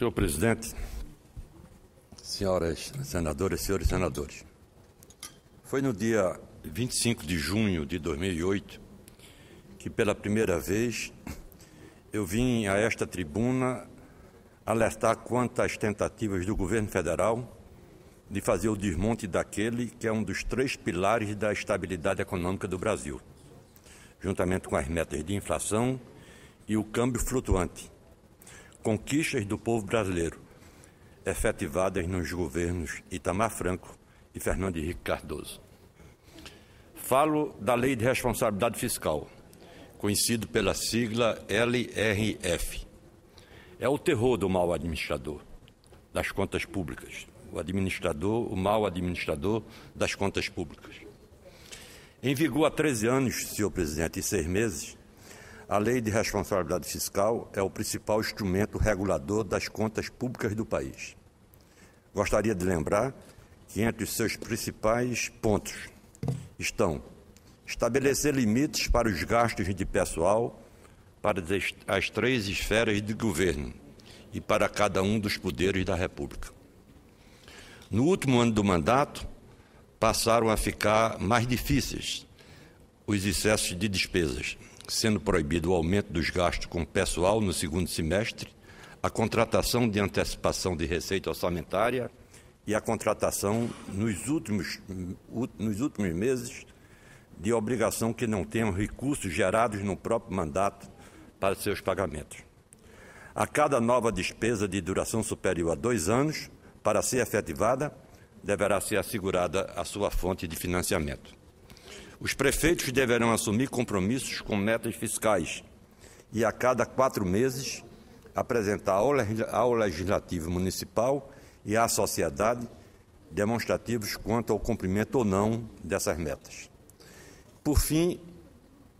Senhor presidente, senhoras senadoras, senhores senadores, foi no dia 25 de junho de 2008 que pela primeira vez eu vim a esta tribuna alertar quanto às tentativas do governo federal de fazer o desmonte daquele que é um dos três pilares da estabilidade econômica do Brasil, juntamente com as metas de inflação e o câmbio flutuante, conquistas do povo brasileiro, efetivadas nos governos Itamar Franco e Fernando Henrique Cardoso. Falo da Lei de Responsabilidade Fiscal, conhecido pela sigla LRF. É o terror do mau administrador das contas públicas, o administrador, o mau administrador das contas públicas. Em vigor há 13 anos, senhor presidente, e seis meses, a Lei de Responsabilidade Fiscal é o principal instrumento regulador das contas públicas do país. Gostaria de lembrar que entre os seus principais pontos estão estabelecer limites para os gastos de pessoal para as três esferas de governo e para cada um dos poderes da República. No último ano do mandato, passaram a ficar mais difíceis os excessos de despesas, sendo proibido o aumento dos gastos com pessoal no segundo semestre, a contratação de antecipação de receita orçamentária e a contratação nos últimos, nos últimos meses de obrigação que não tenham recursos gerados no próprio mandato para seus pagamentos. A cada nova despesa de duração superior a dois anos, para ser efetivada, deverá ser assegurada a sua fonte de financiamento. Os prefeitos deverão assumir compromissos com metas fiscais e, a cada quatro meses, apresentar ao Legislativo Municipal e à sociedade demonstrativos quanto ao cumprimento ou não dessas metas. Por fim,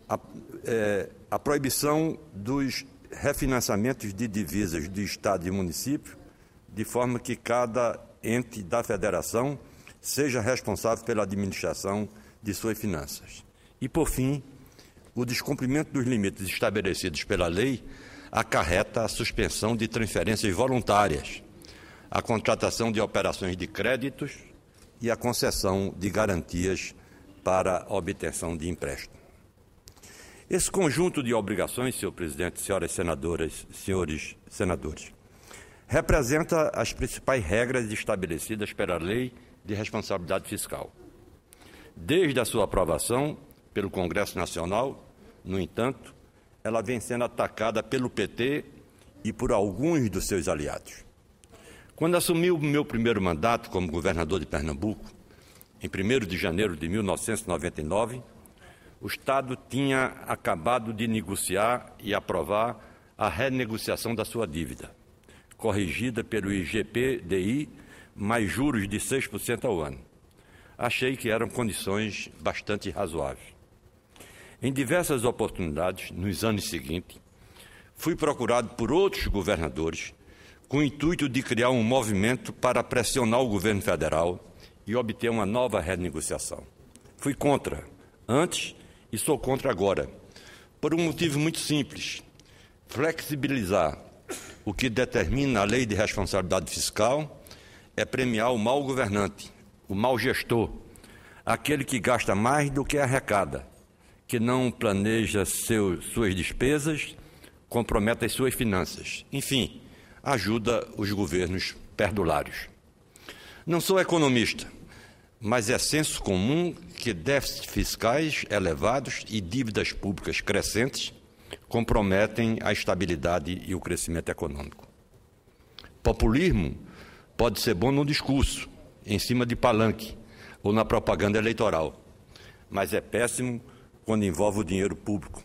a, é, a proibição dos refinanciamentos de divisas de Estado e município, de forma que cada ente da Federação seja responsável pela administração de suas finanças. E, por fim, o descumprimento dos limites estabelecidos pela lei acarreta a suspensão de transferências voluntárias, a contratação de operações de créditos e a concessão de garantias para a obtenção de empréstimo. Esse conjunto de obrigações, senhor presidente, senhoras senadoras, senhores senadores, representa as principais regras estabelecidas pela Lei de Responsabilidade Fiscal. Desde a sua aprovação pelo Congresso Nacional, no entanto, ela vem sendo atacada pelo PT e por alguns dos seus aliados. Quando assumi o meu primeiro mandato como governador de Pernambuco, em 1 de janeiro de 1999, o Estado tinha acabado de negociar e aprovar a renegociação da sua dívida, corrigida pelo IGPDI, mais juros de 6% ao ano achei que eram condições bastante razoáveis. Em diversas oportunidades, nos anos seguintes, fui procurado por outros governadores com o intuito de criar um movimento para pressionar o governo federal e obter uma nova renegociação. Fui contra antes e sou contra agora, por um motivo muito simples: flexibilizar o que determina a lei de responsabilidade fiscal é premiar o mau governante, o mau gestor, aquele que gasta mais do que arrecada, que não planeja seu, suas despesas, compromete as suas finanças. Enfim, ajuda os governos perdulários. Não sou economista, mas é senso comum que déficits fiscais elevados e dívidas públicas crescentes comprometem a estabilidade e o crescimento econômico. Populismo pode ser bom no discurso, em cima de palanque ou na propaganda eleitoral. Mas é péssimo quando envolve o dinheiro público,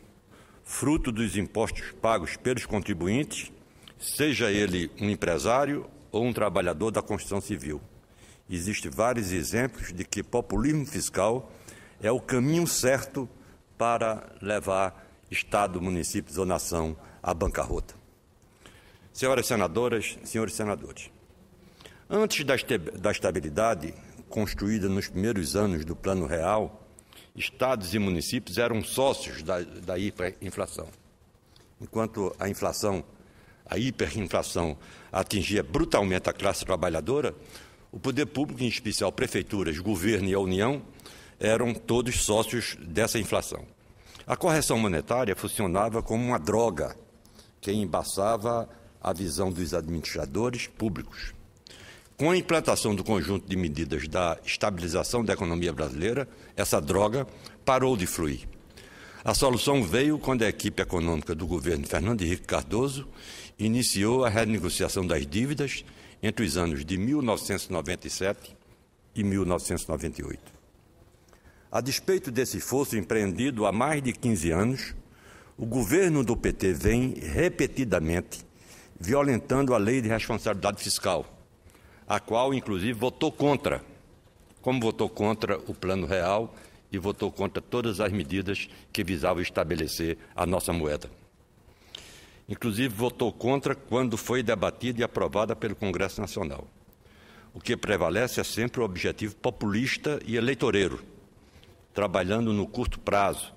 fruto dos impostos pagos pelos contribuintes, seja ele um empresário ou um trabalhador da construção civil. Existem vários exemplos de que populismo fiscal é o caminho certo para levar Estado, municípios ou nação à bancarrota. Senhoras senadoras, senhores senadores, Antes da estabilidade construída nos primeiros anos do Plano Real, estados e municípios eram sócios da, da hiperinflação. Enquanto a inflação, a hiperinflação, atingia brutalmente a classe trabalhadora, o poder público, em especial prefeituras, governo e a União, eram todos sócios dessa inflação. A correção monetária funcionava como uma droga que embaçava a visão dos administradores públicos. Com a implantação do conjunto de medidas da estabilização da economia brasileira, essa droga parou de fluir. A solução veio quando a equipe econômica do governo Fernando Henrique Cardoso iniciou a renegociação das dívidas entre os anos de 1997 e 1998. A despeito desse esforço empreendido há mais de 15 anos, o governo do PT vem repetidamente violentando a lei de responsabilidade fiscal a qual, inclusive, votou contra, como votou contra o Plano Real e votou contra todas as medidas que visavam estabelecer a nossa moeda. Inclusive, votou contra quando foi debatida e aprovada pelo Congresso Nacional. O que prevalece é sempre o objetivo populista e eleitoreiro, trabalhando no curto prazo,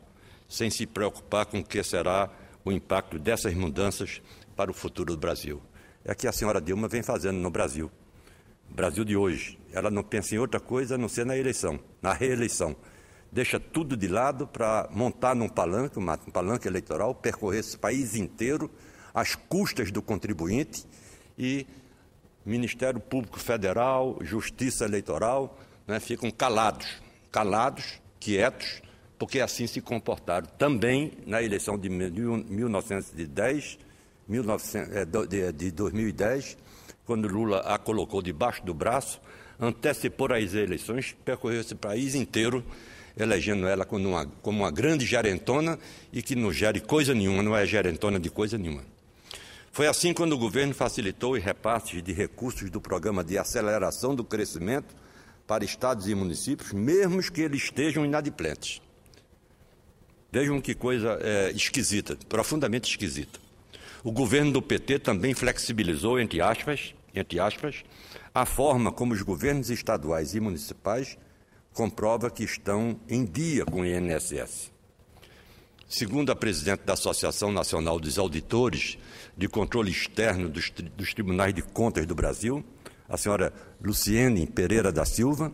sem se preocupar com o que será o impacto dessas mudanças para o futuro do Brasil. É que a senhora Dilma vem fazendo no Brasil. Brasil de hoje. Ela não pensa em outra coisa a não ser na eleição, na reeleição. Deixa tudo de lado para montar num palanque, um palanque eleitoral, percorrer esse país inteiro às custas do contribuinte e Ministério Público Federal, Justiça Eleitoral, né, ficam calados, calados, quietos, porque assim se comportaram também na eleição de 1910, é, de 2010 quando Lula a colocou debaixo do braço, antecipou as eleições, percorreu esse país inteiro, elegendo ela como uma, como uma grande gerentona e que não gere coisa nenhuma, não é gerentona de coisa nenhuma. Foi assim quando o governo facilitou os repartes de recursos do programa de aceleração do crescimento para estados e municípios, mesmo que eles estejam inadimplentes. Vejam que coisa é, esquisita, profundamente esquisita. O governo do PT também flexibilizou, entre aspas, entre aspas, a forma como os governos estaduais e municipais comprova que estão em dia com o INSS. Segundo a presidente da Associação Nacional dos Auditores de Controle Externo dos, dos Tribunais de Contas do Brasil, a senhora Luciene Pereira da Silva,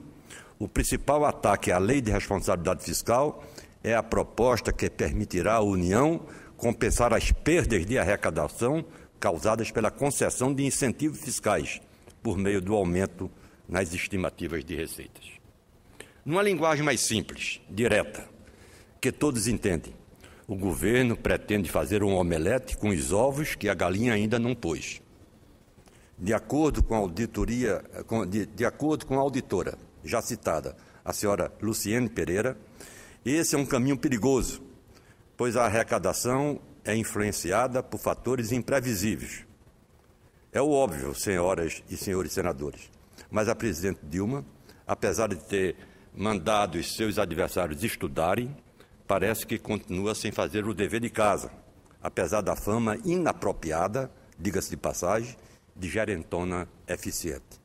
o principal ataque à lei de responsabilidade fiscal é a proposta que permitirá à União compensar as perdas de arrecadação causadas pela concessão de incentivos fiscais por meio do aumento nas estimativas de receitas. Numa linguagem mais simples, direta, que todos entendem, o governo pretende fazer um omelete com os ovos que a galinha ainda não pôs. De acordo com a auditoria, de, de acordo com a auditora já citada, a senhora Luciene Pereira, esse é um caminho perigoso, pois a arrecadação é influenciada por fatores imprevisíveis. É o óbvio, senhoras e senhores senadores, mas a presidente Dilma, apesar de ter mandado os seus adversários estudarem, parece que continua sem fazer o dever de casa, apesar da fama inapropriada, diga-se de passagem, de gerentona eficiente.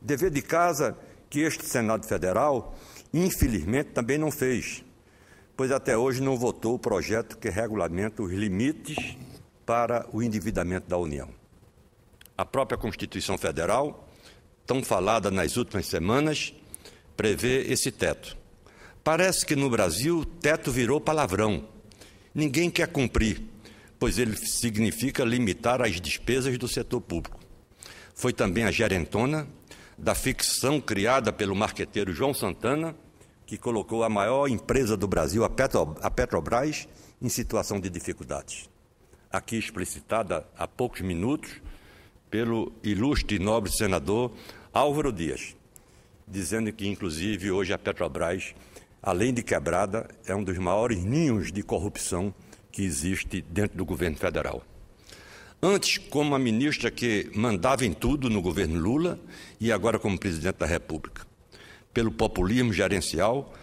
Dever de casa que este Senado Federal, infelizmente, também não fez pois até hoje não votou o projeto que regulamenta os limites para o endividamento da União. A própria Constituição Federal, tão falada nas últimas semanas, prevê esse teto. Parece que no Brasil teto virou palavrão. Ninguém quer cumprir, pois ele significa limitar as despesas do setor público. Foi também a gerentona da ficção criada pelo marqueteiro João Santana que colocou a maior empresa do Brasil, a, Petro, a Petrobras, em situação de dificuldades. Aqui explicitada há poucos minutos pelo ilustre e nobre senador Álvaro Dias, dizendo que, inclusive, hoje a Petrobras, além de quebrada, é um dos maiores ninhos de corrupção que existe dentro do governo federal. Antes, como a ministra que mandava em tudo no governo Lula e agora como presidente da República pelo populismo gerencial,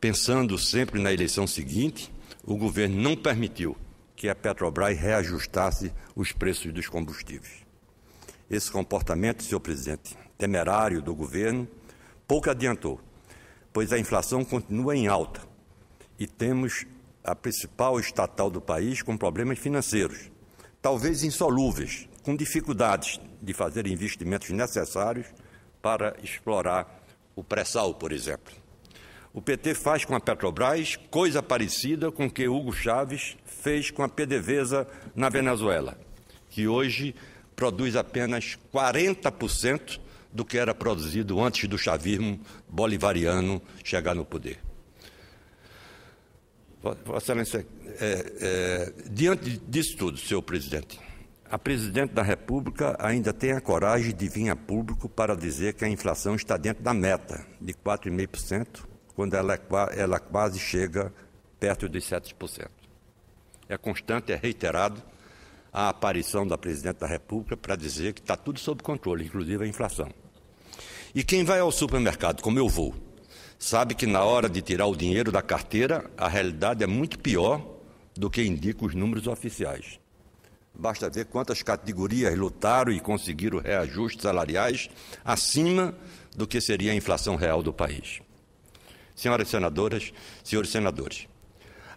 pensando sempre na eleição seguinte, o governo não permitiu que a Petrobras reajustasse os preços dos combustíveis. Esse comportamento, senhor presidente, temerário do governo, pouco adiantou, pois a inflação continua em alta e temos a principal estatal do país com problemas financeiros, talvez insolúveis, com dificuldades de fazer investimentos necessários para explorar o pré-sal, por exemplo. O PT faz com a Petrobras coisa parecida com que Hugo Chávez fez com a PDVSA na Venezuela, que hoje produz apenas 40% do que era produzido antes do chavismo bolivariano chegar no poder. Vossa Excelência, é, é, diante disso tudo, senhor presidente, a presidente da República ainda tem a coragem de vir a público para dizer que a inflação está dentro da meta de 4,5%, quando ela, é ela quase chega perto de 7%. É constante, é reiterado a aparição da presidente da República para dizer que está tudo sob controle, inclusive a inflação. E quem vai ao supermercado, como eu vou, sabe que na hora de tirar o dinheiro da carteira, a realidade é muito pior do que indicam os números oficiais. Basta ver quantas categorias lutaram e conseguiram reajustes salariais acima do que seria a inflação real do país. Senhoras senadoras, senhores senadores,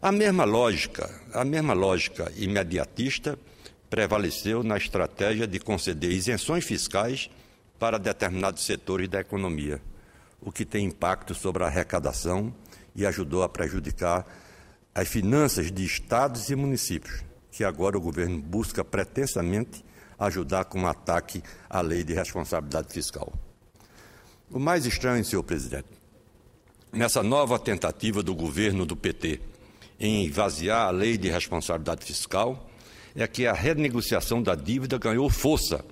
a mesma lógica, a mesma lógica imediatista prevaleceu na estratégia de conceder isenções fiscais para determinados setores da economia, o que tem impacto sobre a arrecadação e ajudou a prejudicar as finanças de estados e municípios que agora o governo busca pretensamente ajudar com um ataque à lei de responsabilidade fiscal. O mais estranho, senhor presidente, nessa nova tentativa do governo do PT em vaziar a lei de responsabilidade fiscal, é que a renegociação da dívida ganhou força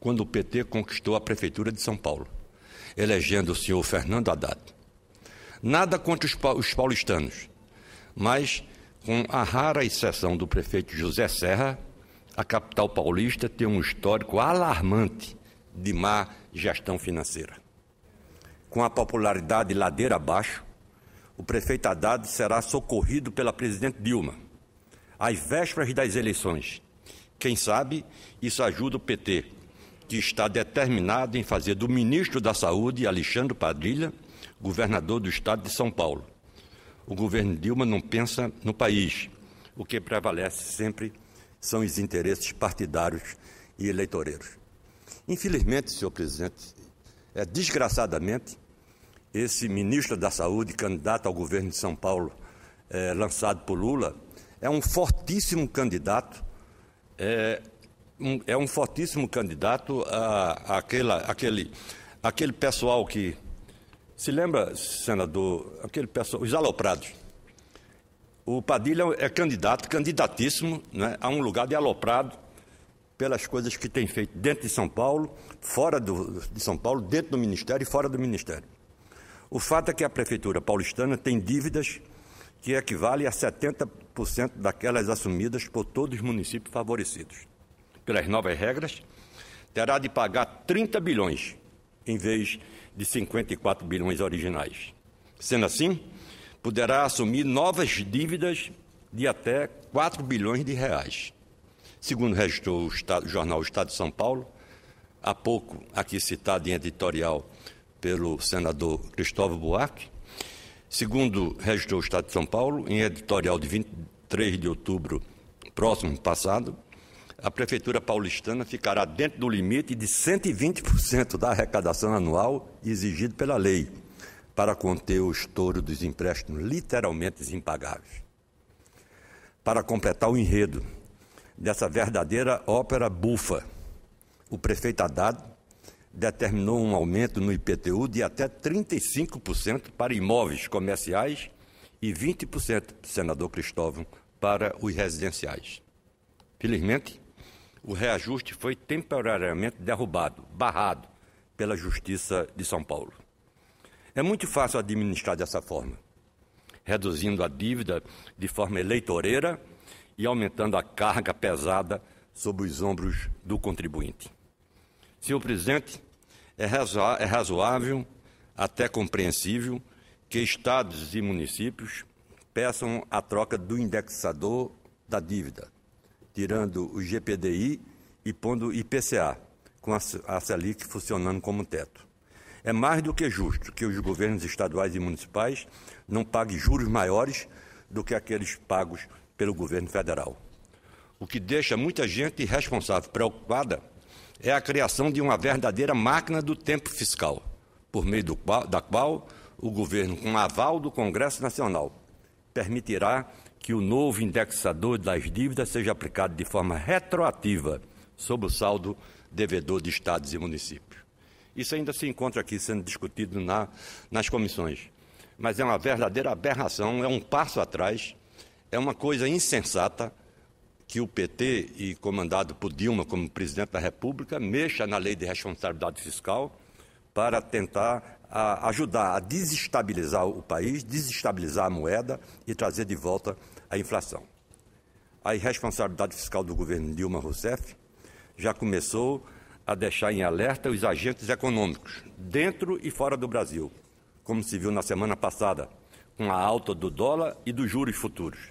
quando o PT conquistou a Prefeitura de São Paulo, elegendo o senhor Fernando Haddad. Nada contra os paulistanos, mas com a rara exceção do prefeito José Serra, a capital paulista tem um histórico alarmante de má gestão financeira. Com a popularidade ladeira abaixo, o prefeito Haddad será socorrido pela presidente Dilma. Às vésperas das eleições, quem sabe isso ajuda o PT, que está determinado em fazer do ministro da Saúde, Alexandre Padilha, governador do estado de São Paulo o governo Dilma não pensa no país. O que prevalece sempre são os interesses partidários e eleitoreiros. Infelizmente, senhor presidente, é, desgraçadamente, esse ministro da Saúde, candidato ao governo de São Paulo, é, lançado por Lula, é um fortíssimo candidato, é um, é um fortíssimo candidato a, a aquela, aquele, aquele pessoal que se lembra, senador, aquele pessoal, os aloprados. O Padilha é candidato, candidatíssimo né, a um lugar de aloprado pelas coisas que tem feito dentro de São Paulo, fora do, de São Paulo, dentro do Ministério e fora do Ministério. O fato é que a Prefeitura paulistana tem dívidas que equivalem a 70% daquelas assumidas por todos os municípios favorecidos. Pelas novas regras, terá de pagar 30 bilhões em vez de 54 bilhões originais. Sendo assim, poderá assumir novas dívidas de até 4 bilhões de reais. Segundo registrou o, Estado, o jornal Estado de São Paulo, há pouco aqui citado em editorial pelo senador Cristóvão Buarque, segundo registrou o Estado de São Paulo, em editorial de 23 de outubro próximo passado, a Prefeitura Paulistana ficará dentro do limite de 120% da arrecadação anual exigido pela lei para conter o estouro dos empréstimos literalmente impagáveis. Para completar o enredo dessa verdadeira ópera bufa, o prefeito Haddad determinou um aumento no IPTU de até 35% para imóveis comerciais e 20%, senador Cristóvão, para os residenciais. Felizmente, o reajuste foi temporariamente derrubado, barrado pela Justiça de São Paulo. É muito fácil administrar dessa forma, reduzindo a dívida de forma eleitoreira e aumentando a carga pesada sobre os ombros do contribuinte. Senhor presidente, é, é razoável, até compreensível, que estados e municípios peçam a troca do indexador da dívida tirando o GPDI e pondo IPCA, com a Selic funcionando como teto. É mais do que justo que os governos estaduais e municipais não paguem juros maiores do que aqueles pagos pelo governo federal. O que deixa muita gente responsável preocupada, é a criação de uma verdadeira máquina do tempo fiscal, por meio qual, da qual o governo, com aval do Congresso Nacional, permitirá que o novo indexador das dívidas seja aplicado de forma retroativa sobre o saldo devedor de estados e municípios. Isso ainda se encontra aqui sendo discutido na, nas comissões, mas é uma verdadeira aberração, é um passo atrás, é uma coisa insensata que o PT, e comandado por Dilma como presidente da República, mexa na lei de responsabilidade fiscal para tentar a ajudar a desestabilizar o país, desestabilizar a moeda e trazer de volta a inflação. A irresponsabilidade fiscal do governo Dilma Rousseff já começou a deixar em alerta os agentes econômicos, dentro e fora do Brasil, como se viu na semana passada, com a alta do dólar e dos juros futuros.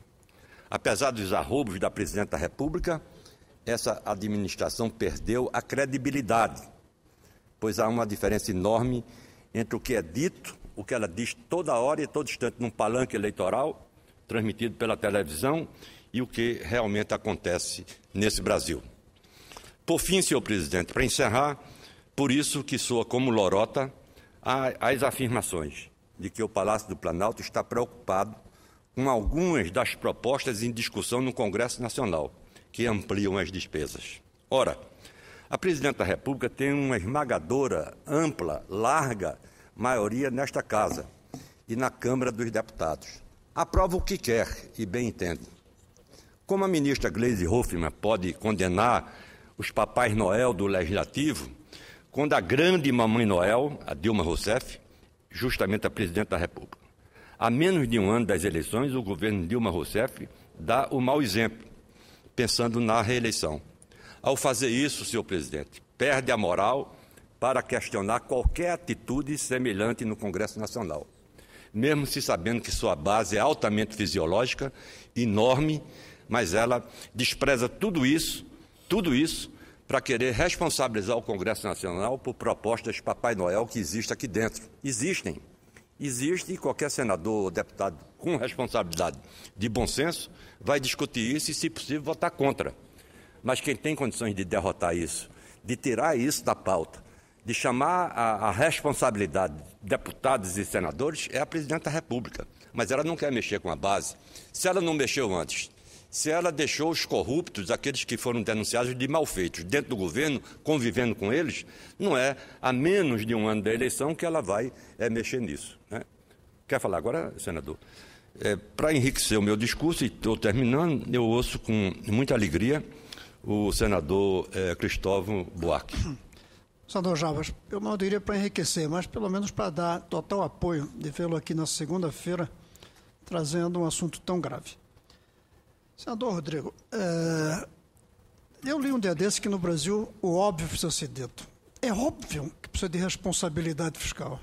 Apesar dos arroubos da presidente da República, essa administração perdeu a credibilidade, pois há uma diferença enorme entre o que é dito, o que ela diz toda hora e todo instante num palanque eleitoral, transmitido pela televisão, e o que realmente acontece nesse Brasil. Por fim, senhor presidente, para encerrar, por isso que soa como lorota as afirmações de que o Palácio do Planalto está preocupado com algumas das propostas em discussão no Congresso Nacional, que ampliam as despesas. Ora, a presidente da República tem uma esmagadora, ampla, larga maioria nesta casa e na Câmara dos Deputados. Aprova o que quer e bem entende. Como a ministra Gleisi Hoffmann pode condenar os papais Noel do Legislativo, quando a grande mamãe Noel, a Dilma Rousseff, justamente a presidente da República. A menos de um ano das eleições, o governo Dilma Rousseff dá o mau exemplo, pensando na reeleição. Ao fazer isso, senhor presidente, perde a moral para questionar qualquer atitude semelhante no Congresso Nacional, mesmo se sabendo que sua base é altamente fisiológica, enorme, mas ela despreza tudo isso, tudo isso, para querer responsabilizar o Congresso Nacional por propostas de Papai Noel que existem aqui dentro. Existem. Existe e qualquer senador ou deputado com responsabilidade de bom senso vai discutir isso e, se possível, votar contra. Mas quem tem condições de derrotar isso, de tirar isso da pauta, de chamar a, a responsabilidade de deputados e senadores, é a presidente da República. Mas ela não quer mexer com a base. Se ela não mexeu antes, se ela deixou os corruptos, aqueles que foram denunciados de malfeitos dentro do governo, convivendo com eles, não é a menos de um ano da eleição que ela vai é, mexer nisso. Né? Quer falar agora, senador? É, Para enriquecer o meu discurso, e estou terminando, eu ouço com muita alegria o senador é, Cristóvão Buarque. Senador Javas, eu não diria para enriquecer, mas pelo menos para dar total apoio de vê-lo aqui na segunda-feira trazendo um assunto tão grave. Senador Rodrigo, é, eu li um dia desse que no Brasil o óbvio precisa ser dito. É óbvio que precisa de responsabilidade fiscal.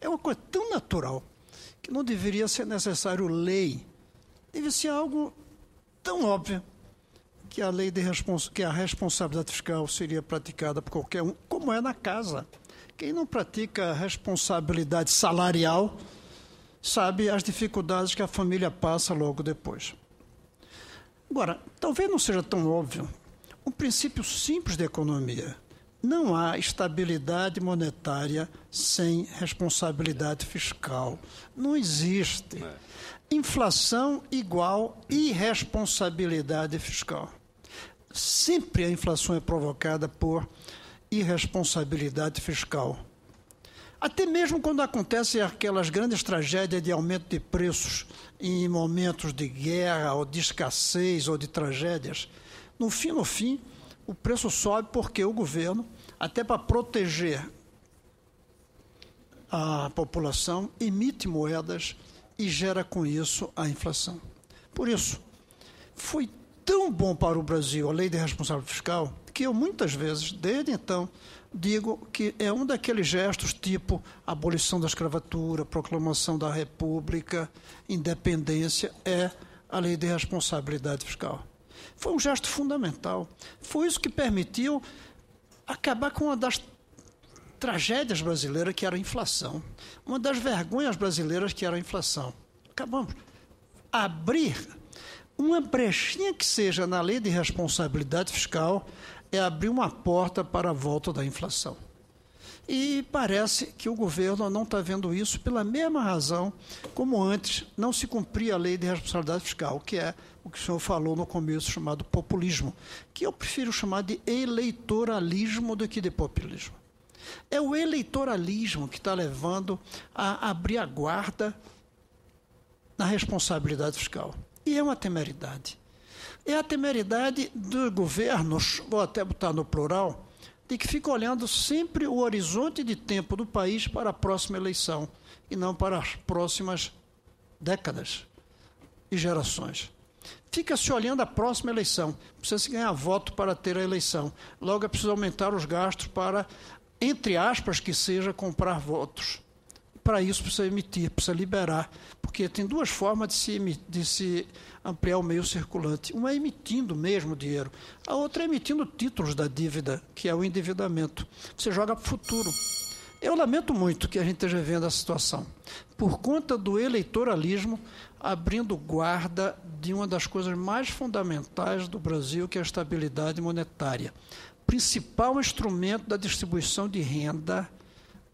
É uma coisa tão natural que não deveria ser necessário lei. Deve ser algo tão óbvio que a lei de respons que a responsabilidade fiscal seria praticada por qualquer um, como é na casa. Quem não pratica responsabilidade salarial sabe as dificuldades que a família passa logo depois. Agora, talvez não seja tão óbvio um princípio simples de economia. Não há estabilidade monetária sem responsabilidade fiscal. Não existe. É. Inflação igual irresponsabilidade fiscal sempre a inflação é provocada por irresponsabilidade fiscal. Até mesmo quando acontecem aquelas grandes tragédias de aumento de preços em momentos de guerra ou de escassez ou de tragédias, no fim, no fim, o preço sobe porque o governo, até para proteger a população, emite moedas e gera com isso a inflação. Por isso, foi tão bom para o Brasil a lei de responsável fiscal que eu muitas vezes, desde então, digo que é um daqueles gestos tipo abolição da escravatura, proclamação da república, independência, é a lei de responsabilidade fiscal. Foi um gesto fundamental. Foi isso que permitiu acabar com uma das tragédias brasileiras, que era a inflação. Uma das vergonhas brasileiras, que era a inflação. Acabamos. Abrir uma brechinha que seja na lei de responsabilidade fiscal é abrir uma porta para a volta da inflação. E parece que o governo não está vendo isso pela mesma razão como antes não se cumpria a lei de responsabilidade fiscal, que é o que o senhor falou no começo, chamado populismo, que eu prefiro chamar de eleitoralismo do que de populismo. É o eleitoralismo que está levando a abrir a guarda na responsabilidade fiscal. E é uma temeridade. É a temeridade dos governos, vou até botar no plural, de que fica olhando sempre o horizonte de tempo do país para a próxima eleição e não para as próximas décadas e gerações. Fica se olhando a próxima eleição. Precisa se ganhar voto para ter a eleição. Logo é preciso aumentar os gastos para, entre aspas, que seja comprar votos para isso precisa emitir, precisa liberar, porque tem duas formas de se, emitir, de se ampliar o meio circulante. Uma é emitindo mesmo dinheiro, a outra é emitindo títulos da dívida, que é o endividamento. Você joga para o futuro. Eu lamento muito que a gente esteja vendo a situação, por conta do eleitoralismo abrindo guarda de uma das coisas mais fundamentais do Brasil, que é a estabilidade monetária, principal instrumento da distribuição de renda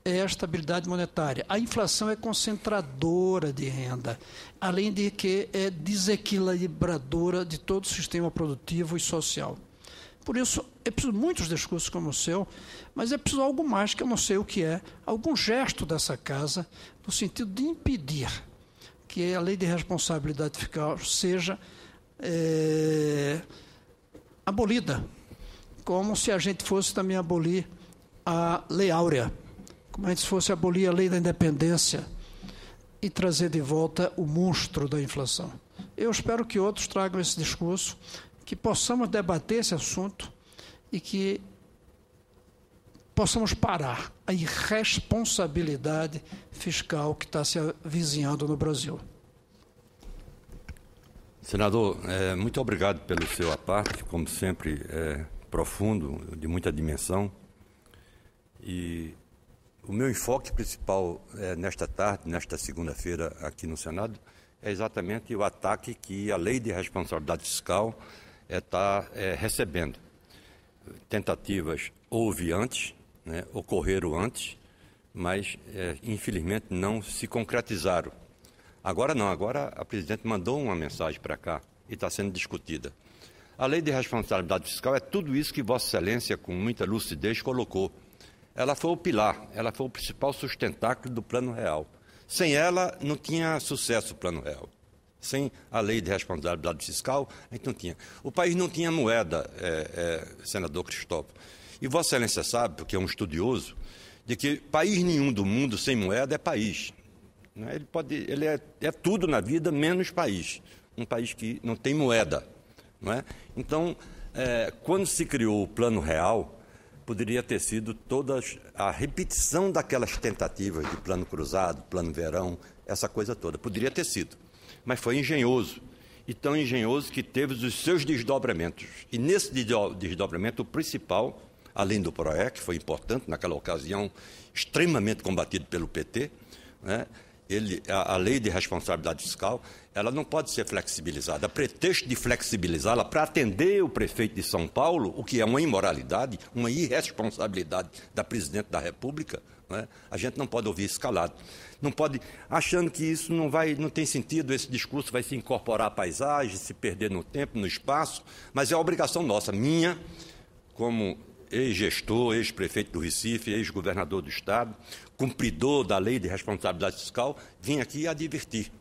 é a estabilidade monetária. A inflação é concentradora de renda, além de que é desequilibradora de todo o sistema produtivo e social. Por isso, é preciso muitos discursos como o seu, mas é preciso algo mais que eu não sei o que é, algum gesto dessa casa no sentido de impedir que a lei de responsabilidade fiscal seja é, abolida, como se a gente fosse também abolir a Lei Áurea como se fosse abolir a lei da independência e trazer de volta o monstro da inflação. Eu espero que outros tragam esse discurso, que possamos debater esse assunto e que possamos parar a irresponsabilidade fiscal que está se avizinhando no Brasil. Senador, é, muito obrigado pelo seu aparte, como sempre, é, profundo, de muita dimensão. E o meu enfoque principal é, nesta tarde, nesta segunda-feira aqui no Senado, é exatamente o ataque que a lei de responsabilidade fiscal está é, tá, é, recebendo. Tentativas houve antes, né, ocorreram antes, mas é, infelizmente não se concretizaram. Agora não, agora a presidente mandou uma mensagem para cá e está sendo discutida. A lei de responsabilidade fiscal é tudo isso que Vossa Excelência, com muita lucidez, colocou ela foi o pilar, ela foi o principal sustentáculo do Plano Real. Sem ela, não tinha sucesso o Plano Real. Sem a lei de responsabilidade fiscal, a gente não tinha. O país não tinha moeda, é, é, senador Cristóvão. E Vossa Excelência sabe, porque é um estudioso, de que país nenhum do mundo sem moeda é país. Né? Ele, pode, ele é, é tudo na vida menos país. Um país que não tem moeda. Não é? Então, é, quando se criou o Plano Real, poderia ter sido toda a repetição daquelas tentativas de plano cruzado, plano verão, essa coisa toda. Poderia ter sido. Mas foi engenhoso. E tão engenhoso que teve os seus desdobramentos. E nesse desdobramento, o principal, além do PROEC, que foi importante naquela ocasião, extremamente combatido pelo PT, né? ele, a, a, lei de responsabilidade fiscal, ela não pode ser flexibilizada. A pretexto de flexibilizá-la para atender o prefeito de São Paulo, o que é uma imoralidade, uma irresponsabilidade da presidente da República, né? a gente não pode ouvir escalado. Não pode, achando que isso não vai, não tem sentido, esse discurso vai se incorporar à paisagem, se perder no tempo, no espaço, mas é a obrigação nossa, minha, como ex-gestor, ex-prefeito do Recife, ex-governador do Estado, cumpridor da lei de responsabilidade fiscal, vim aqui advertir.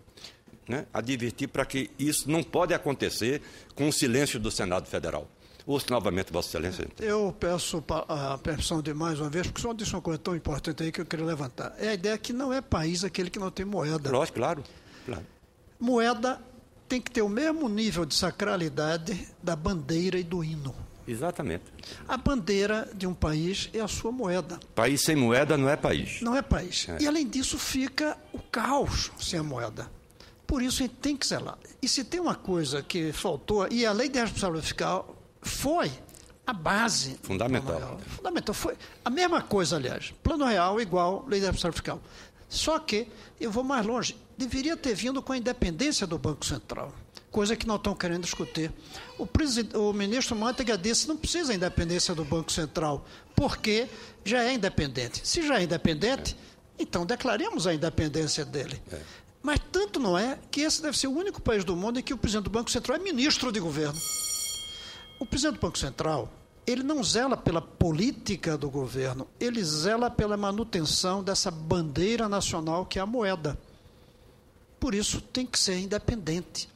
Né? Advertir para que isso não pode acontecer com o silêncio do Senado Federal. Ouço novamente, Vossa Excelência. Eu peço a permissão de mais uma vez, porque o senhor disse uma coisa tão importante aí que eu queria levantar. É a ideia que não é país aquele que não tem moeda. Lógico, claro. claro. Moeda tem que ter o mesmo nível de sacralidade da bandeira e do hino. Exatamente. A bandeira de um país é a sua moeda. País sem moeda não é país. Não é país. É. E além disso fica o caos sem a moeda. Por isso a gente tem que zelar. E se tem uma coisa que faltou, e a lei de responsabilidade fiscal foi a base. Fundamental. Fundamental. Foi a mesma coisa, aliás. Plano real igual lei de responsabilidade fiscal. Só que, eu vou mais longe, deveria ter vindo com a independência do Banco Central coisa que não estão querendo discutir. O, o ministro Mantega disse não precisa independência do Banco Central, porque já é independente. Se já é independente, é. então declaremos a independência dele. É. Mas tanto não é que esse deve ser o único país do mundo em que o presidente do Banco Central é ministro de governo. O presidente do Banco Central, ele não zela pela política do governo, ele zela pela manutenção dessa bandeira nacional que é a moeda. Por isso tem que ser independente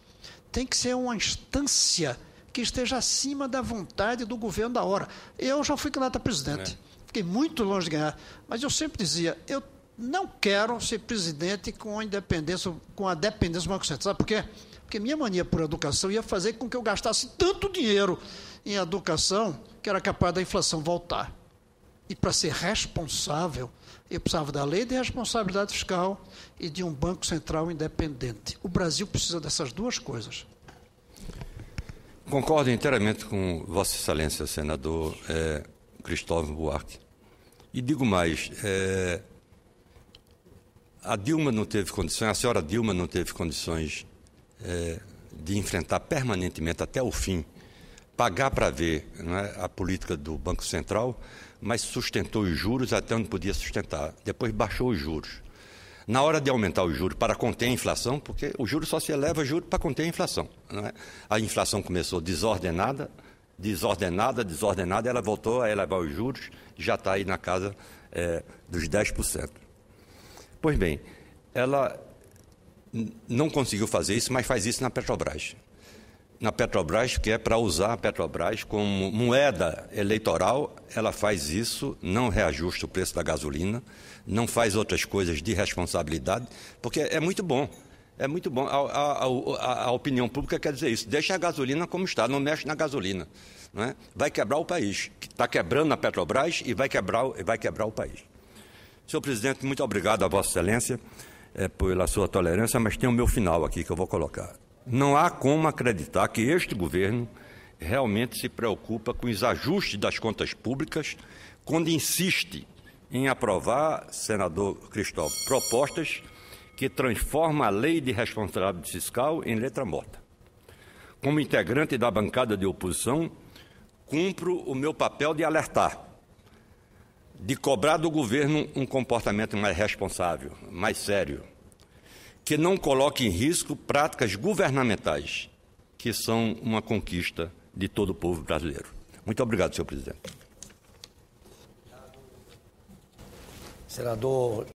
tem que ser uma instância que esteja acima da vontade do governo da hora. Eu já fui candidato a presidente, é. fiquei muito longe de ganhar, mas eu sempre dizia, eu não quero ser presidente com a independência, com a dependência do Banco Central. Sabe por quê? Porque minha mania por educação ia fazer com que eu gastasse tanto dinheiro em educação que era capaz da inflação voltar. E para ser responsável, eu precisava da lei de responsabilidade fiscal e de um Banco Central independente. O Brasil precisa dessas duas coisas. Concordo inteiramente com Vossa Excelência, senador é, Cristóvão Buarque. E digo mais: é, a Dilma não teve condições, a senhora Dilma não teve condições é, de enfrentar permanentemente até o fim, pagar para ver né, a política do Banco Central, mas sustentou os juros até onde podia sustentar. Depois baixou os juros. Na hora de aumentar o juro para conter a inflação, porque o juro só se eleva juro para conter a inflação. É? A inflação começou desordenada, desordenada, desordenada, ela voltou a elevar os juros, já está aí na casa é, dos 10%. Pois bem, ela não conseguiu fazer isso, mas faz isso na Petrobras na Petrobras, que é para usar a Petrobras como moeda eleitoral, ela faz isso, não reajusta o preço da gasolina, não faz outras coisas de responsabilidade, porque é muito bom. É muito bom. A, a, a, a opinião pública quer dizer isso. Deixa a gasolina como está, não mexe na gasolina. Não é? Vai quebrar o país. Está quebrando a Petrobras e vai quebrar, vai quebrar o país. Senhor presidente, muito obrigado a Vossa Excelência é, pela sua tolerância, mas tem o meu final aqui que eu vou colocar. Não há como acreditar que este governo realmente se preocupa com os ajustes das contas públicas quando insiste em aprovar, senador Cristóvão, propostas que transformam a lei de responsabilidade fiscal em letra morta. Como integrante da bancada de oposição, cumpro o meu papel de alertar, de cobrar do governo um comportamento mais responsável, mais sério que não coloque em risco práticas governamentais, que são uma conquista de todo o povo brasileiro. Muito obrigado, senhor presidente. Senador